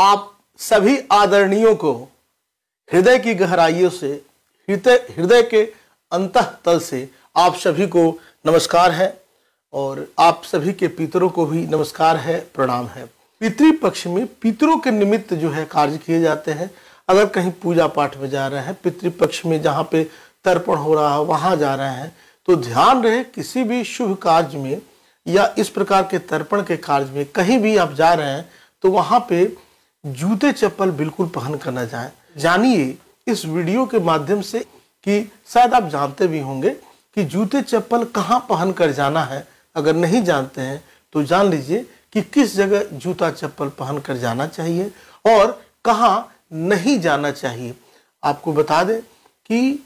आप सभी आदरणियों को हृदय की गहराइयों से हृदय हृदय के अंत तल से आप सभी को नमस्कार है और आप सभी के पितरों को भी नमस्कार है प्रणाम है पितृपक्ष में पितरों के निमित्त जो है कार्य किए जाते हैं अगर कहीं पूजा पाठ में जा रहे हैं पितृपक्ष में जहाँ पे तर्पण हो रहा है वहाँ जा रहे हैं तो ध्यान रहे किसी भी शुभ कार्य में या इस प्रकार के तर्पण के कार्य में कहीं भी आप जा रहे हैं तो वहाँ पे जूते चप्पल बिल्कुल पहन कर ना जाए जानिए इस वीडियो के माध्यम से कि शायद आप जानते भी होंगे कि जूते चप्पल कहाँ पहन कर जाना है अगर नहीं जानते हैं तो जान लीजिए कि किस जगह जूता चप्पल पहन कर जाना चाहिए और कहाँ नहीं जाना चाहिए आपको बता दें कि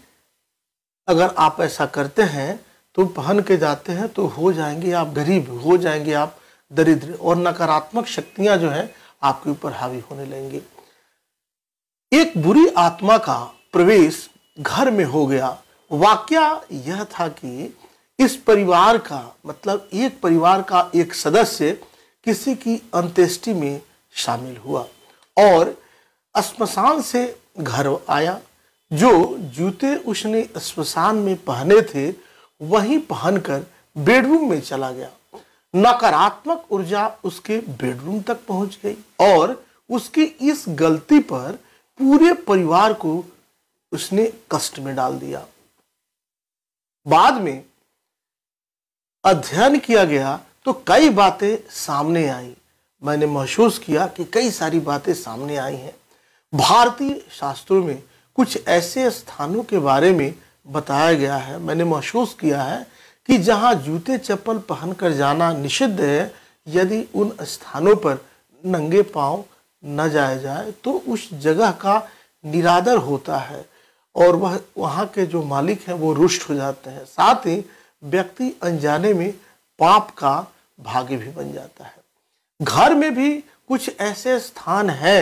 अगर आप ऐसा करते हैं तो पहन के जाते हैं तो हो जाएंगे आप गरीब हो जाएंगे आप दरिद्र और नकारात्मक शक्तियाँ जो हैं आपके ऊपर हावी होने लगेंगे एक बुरी आत्मा का प्रवेश घर में हो गया वाक्य यह था कि इस परिवार का मतलब एक परिवार का एक सदस्य किसी की अंत्येष्टि में शामिल हुआ और स्मशान से घर आया जो जूते उसने स्मशान में पहने थे वही पहनकर बेडरूम में चला गया नकारात्मक ऊर्जा उसके बेडरूम तक पहुंच गई और उसकी इस गलती पर पूरे परिवार को उसने कष्ट में डाल दिया बाद में अध्ययन किया गया तो कई बातें सामने आई मैंने महसूस किया कि कई सारी बातें सामने आई हैं भारतीय शास्त्रों में कुछ ऐसे स्थानों के बारे में बताया गया है मैंने महसूस किया है कि जहाँ जूते चप्पल पहनकर जाना निषिद्ध है यदि उन स्थानों पर नंगे पांव न जाया जाए तो उस जगह का निरादर होता है और वह वहाँ के जो मालिक हैं वो रुष्ट हो जाते हैं साथ ही व्यक्ति अनजाने में पाप का भागी भी बन जाता है घर में भी कुछ ऐसे स्थान है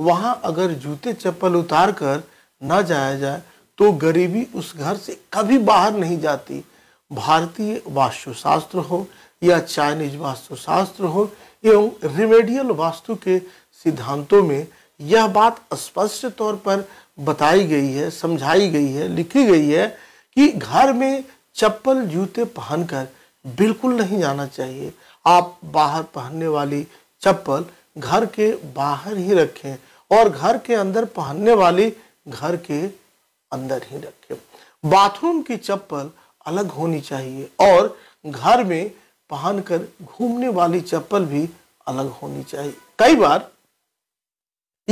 वहाँ अगर जूते चप्पल उतार कर न जाया जाए तो गरीबी उस घर से कभी बाहर नहीं जाती भारतीय वास्तुशास्त्र हो या चाइनीज वास्तुशास्त्र हो एवं रिमेडियल वास्तु के सिद्धांतों में यह बात स्पष्ट तौर पर बताई गई है समझाई गई है लिखी गई है कि घर में चप्पल जूते पहनकर बिल्कुल नहीं जाना चाहिए आप बाहर पहनने वाली चप्पल घर के बाहर ही रखें और घर के अंदर पहनने वाली घर के अंदर ही रखें बाथरूम की चप्पल अलग होनी चाहिए और घर में पहनकर घूमने वाली चप्पल भी अलग होनी चाहिए कई बार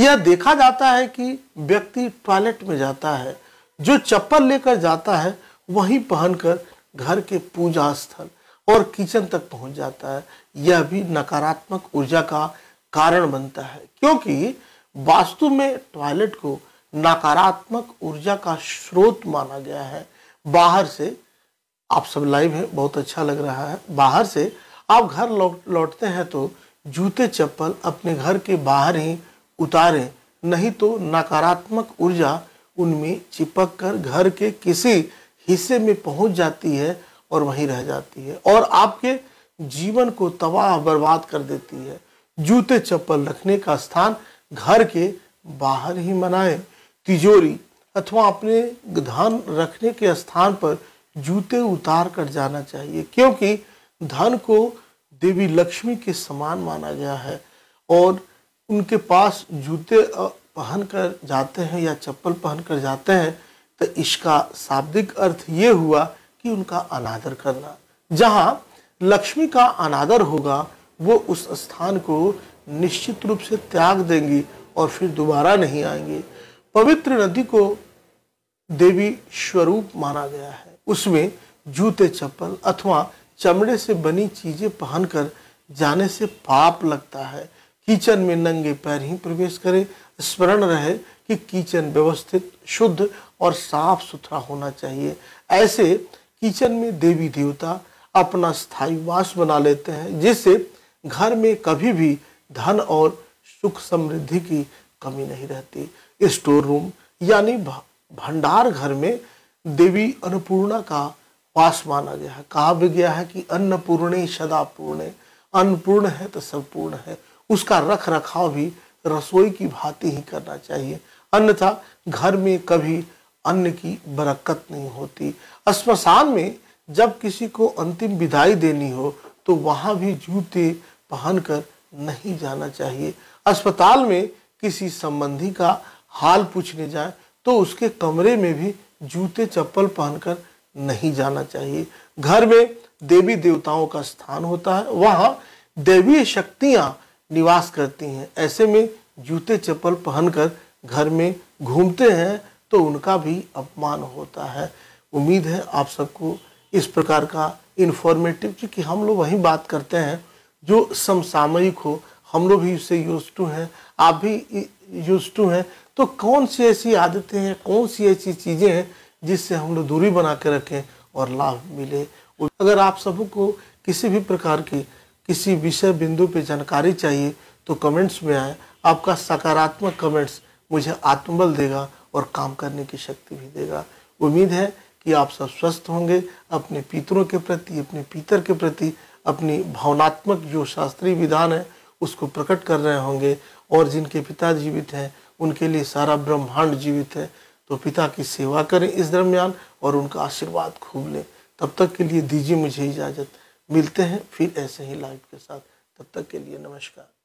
यह देखा जाता है कि व्यक्ति टॉयलेट में जाता है जो चप्पल लेकर जाता है वहीं पहनकर घर के पूजा स्थल और किचन तक पहुंच जाता है यह भी नकारात्मक ऊर्जा का कारण बनता है क्योंकि वास्तु में टॉयलेट को नकारात्मक ऊर्जा का स्रोत माना गया है बाहर से आप सब लाइव है बहुत अच्छा लग रहा है बाहर से आप घर लौट लौटते हैं तो जूते चप्पल अपने घर के बाहर ही उतारें नहीं तो नकारात्मक ऊर्जा उनमें चिपक कर घर के किसी हिस्से में पहुंच जाती है और वहीं रह जाती है और आपके जीवन को तबाह बर्बाद कर देती है जूते चप्पल रखने का स्थान घर के बाहर ही मनाएं तिजोरी अथवा अपने धन रखने के स्थान पर जूते उतार कर जाना चाहिए क्योंकि धन को देवी लक्ष्मी के समान माना गया है और उनके पास जूते पहन कर जाते हैं या चप्पल पहन कर जाते हैं तो इसका शाब्दिक अर्थ ये हुआ कि उनका अनादर करना जहाँ लक्ष्मी का अनादर होगा वो उस स्थान को निश्चित रूप से त्याग देंगी और फिर दोबारा नहीं आएंगे पवित्र नदी को देवी स्वरूप माना गया है उसमें जूते चप्पल अथवा चमड़े से बनी चीजें पहनकर जाने से पाप लगता है किचन में नंगे पैर ही प्रवेश करें स्मरण रहे कि किचन व्यवस्थित शुद्ध और साफ सुथरा होना चाहिए ऐसे किचन में देवी देवता अपना स्थायी वास बना लेते हैं जिससे घर में कभी भी धन और सुख समृद्धि की कमी नहीं रहती स्टोर रूम यानी भंडार घर में देवी अन्नपूर्णा का वास माना गया है कहा भी गया है कि अन्नपूर्णे सदा पूर्णे अन्नपूर्ण है तो सब पूर्ण है उसका रख रखाव भी रसोई की भांति ही करना चाहिए अन्यथा घर में कभी अन्न की बरकत नहीं होती श्मशान में जब किसी को अंतिम विदाई देनी हो तो वहाँ भी जूते पहनकर नहीं जाना चाहिए अस्पताल में किसी संबंधी का हाल पूछने जाए तो उसके कमरे में भी जूते चप्पल पहनकर नहीं जाना चाहिए घर में देवी देवताओं का स्थान होता है वहाँ देवी शक्तियाँ निवास करती हैं ऐसे में जूते चप्पल पहनकर घर में घूमते हैं तो उनका भी अपमान होता है उम्मीद है आप सबको इस प्रकार का इन्फॉर्मेटिव क्योंकि हम लोग वही बात करते हैं जो समसामयिक हो हम लोग भी इससे यूज टू हैं आप भी यूज टू हैं तो कौन सी ऐसी आदतें हैं कौन सी ऐसी चीज़ें हैं जिससे हम लोग दूरी बना के रखें और लाभ मिले अगर आप सबको किसी भी प्रकार की किसी विषय बिंदु पे जानकारी चाहिए तो कमेंट्स में आए आपका सकारात्मक कमेंट्स मुझे आत्मबल देगा और काम करने की शक्ति भी देगा उम्मीद है कि आप सब स्वस्थ होंगे अपने पितरों के प्रति अपने पितर के प्रति अपनी भावनात्मक जो शास्त्रीय विधान है उसको प्रकट कर रहे होंगे और जिनके पिता जीवित हैं उनके लिए सारा ब्रह्मांड जीवित है तो पिता की सेवा करें इस दरमियान और उनका आशीर्वाद खूब लें तब तक के लिए दीजिए मुझे इजाज़त मिलते हैं फिर ऐसे ही लाइफ के साथ तब तक के लिए नमस्कार